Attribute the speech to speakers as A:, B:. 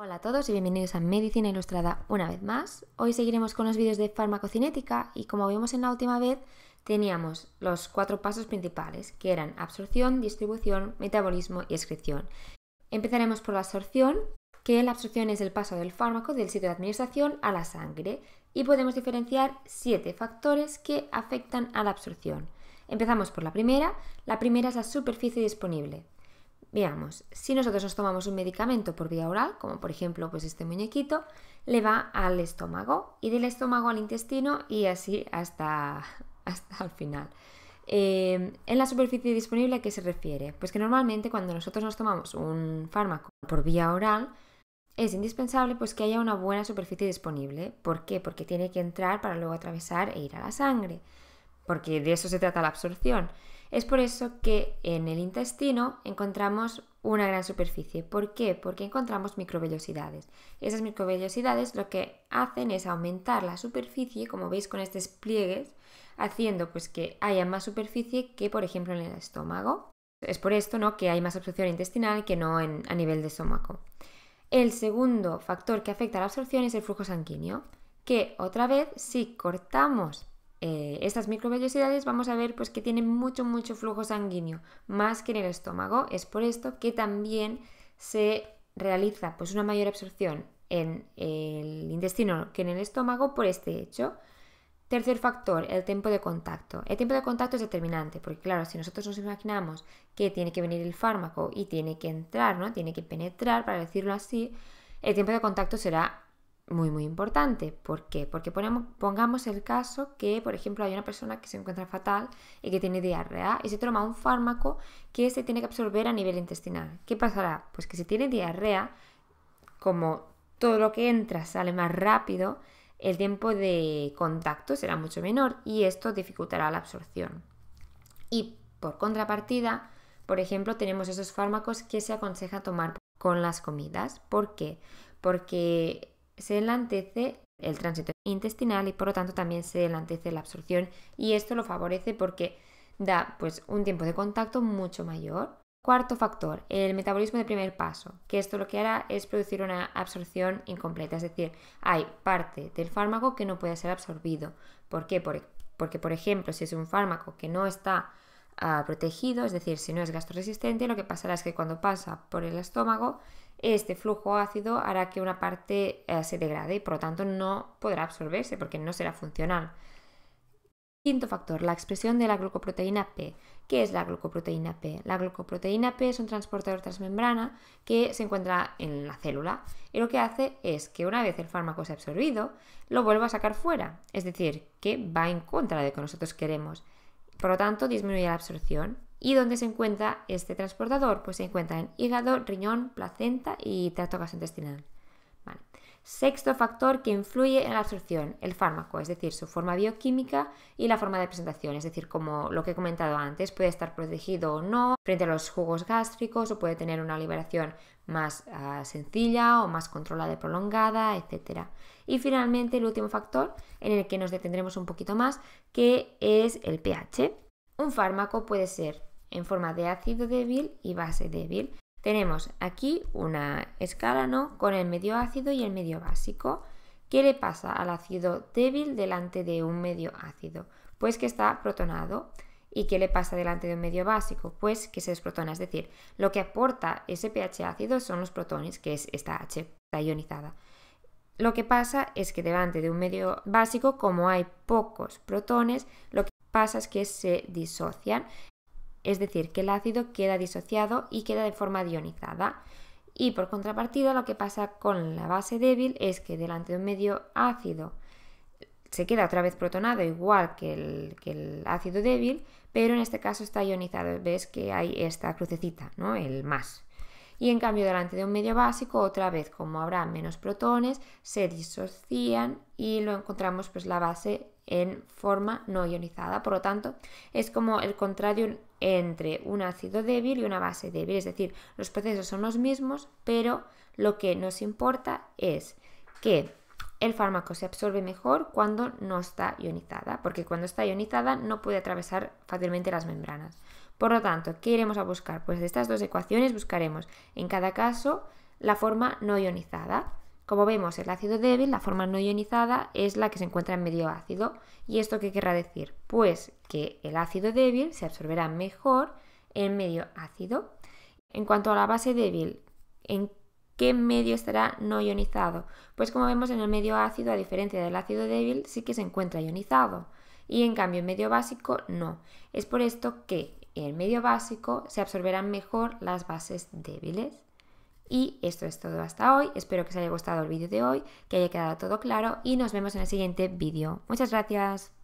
A: Hola a todos y bienvenidos a Medicina Ilustrada una vez más. Hoy seguiremos con los vídeos de farmacocinética y como vimos en la última vez teníamos los cuatro pasos principales que eran absorción, distribución, metabolismo y excreción. Empezaremos por la absorción, que la absorción es el paso del fármaco del sitio de administración a la sangre y podemos diferenciar siete factores que afectan a la absorción. Empezamos por la primera. La primera es la superficie disponible. Veamos, si nosotros nos tomamos un medicamento por vía oral, como por ejemplo pues, este muñequito, le va al estómago y del estómago al intestino y así hasta, hasta el final. Em, en la superficie disponible, ¿a qué se refiere? Pues que normalmente cuando nosotros nos tomamos un fármaco por vía oral, es indispensable pues que haya una buena superficie disponible. ¿Por qué? Porque tiene que entrar para luego atravesar e ir a la sangre. Porque de eso se trata la absorción. Es por eso que en el intestino encontramos una gran superficie. ¿Por qué? Porque encontramos microvellosidades. Esas microvellosidades lo que hacen es aumentar la superficie, como veis con estos pliegues, haciendo pues que haya más superficie que, por ejemplo, en el estómago. Es por esto ¿no? que hay más absorción intestinal que no a nivel de estómago. El segundo factor que afecta a la absorción es el flujo sanguíneo, que otra vez si cortamos eh, estas microvellosidades vamos a ver pues que tienen mucho mucho flujo sanguíneo más que en el estómago es por esto que también se realiza pues una mayor absorción en el intestino que en el estómago por este hecho tercer factor el tiempo de contacto el tiempo de contacto es determinante porque claro si nosotros nos imaginamos que tiene que venir el fármaco y tiene que entrar no tiene que penetrar para decirlo así el tiempo de contacto será muy, muy importante. ¿Por qué? Porque pongamos el caso que, por ejemplo, hay una persona que se encuentra fatal y que tiene diarrea y se toma un fármaco que se tiene que absorber a nivel intestinal. ¿Qué pasará? Pues que si tiene diarrea, como todo lo que entra sale más rápido, el tiempo de contacto será mucho menor y esto dificultará la absorción. Y por contrapartida, por ejemplo, tenemos esos fármacos que se aconseja tomar con las comidas. ¿Por qué? Porque se enlantece el tránsito intestinal y por lo tanto también se enlantece la absorción y esto lo favorece porque da pues un tiempo de contacto mucho mayor. Cuarto factor, el metabolismo de primer paso, que esto lo que hará es producir una absorción incompleta, es decir, hay parte del fármaco que no puede ser absorbido. ¿Por qué? E, porque, por ejemplo, si es un fármaco que no está ah, protegido, es decir, si no es gastroresistente, lo que pasará es que cuando pasa por el estómago este flujo ácido hará que una parte eh, se degrade y por lo tanto no podrá absorberse porque no será funcional. Quinto factor, la expresión de la glucoproteína P. ¿Qué es la glucoproteína P? La glucoproteína P es un transportador transmembrana que se encuentra en la célula y lo que hace es que una vez el fármaco se ha absorbido, lo vuelva a sacar fuera, es decir, que va en contra de lo que nosotros queremos. Por lo tanto, disminuye la absorción ¿Y dónde se encuentra este transportador? Pues se encuentra en hígado, riñón, placenta y tracto gastrointestinal. Sexto factor que influye en la absorción, el fármaco, es decir, su forma bioquímica y la forma de presentación, es decir, como lo que he comentado antes, puede estar protegido o no frente a los jugos gástricos o puede tener una liberación más ah, sencilla o más controlada y prolongada, etc. Y finalmente, el último factor en el que nos detendremos un poquito más, que es el pH. Un fármaco puede ser en forma de ácido débil y base débil. Tenemos aquí una escala ¿no? con el medio ácido y el medio básico. ¿Qué le pasa al ácido débil delante de un medio ácido? Pues que está protonado. ¿Y qué le pasa delante de un medio básico? Pues que se desprotona. Es decir, lo que aporta ese pH ácido son los protones, que es esta H, ionizada. Lo que pasa es que delante de un medio básico, como hay pocos protones, lo que pasa es que se disocian es decir, que el ácido queda disociado y queda de forma ionizada. Y por contrapartida, lo que pasa con la base débil es que delante de un medio ácido se queda otra vez protonado, igual que el, ácido débil, pero en este caso está ionizado. Ves que hay esta crucecita, ¿no? El más. Y en cambio, delante de un medio básico, otra vez, como habrá menos protones, se disocian y lo encontramos pues la base en forma no ionizada. Por lo tanto, es como el contrario entre un ácido débil y una base débil. Es decir, los procesos son los mismos, pero lo que nos importa es que el fármaco se absorbe mejor cuando no está ionizada, porque cuando está ionizada no puede atravesar fácilmente las membranas. Por lo tanto, ¿qué iremos a buscar? Pues de estas dos ecuaciones buscaremos en cada caso la forma no ionizada. Como vemos, el ácido débil, la forma no ionizada, es la que se encuentra en medio ácido. ¿Y esto qué querrá decir? Pues que el ácido débil se absorberá mejor en medio ácido. En cuanto a la base débil, ¿en qué medio estará no ionizado? Pues como vemos en el medio ácido, a diferencia del ácido débil, sí que se encuentra ionizado. Y en cambio en medio básico no. Es por esto que en el medio básico se absorberán mejor las bases débiles. Y esto es todo hasta hoy. Espero que os haya gustado el vídeo de hoy, que haya quedado todo claro y nos vemos en el siguiente vídeo. Muchas gracias.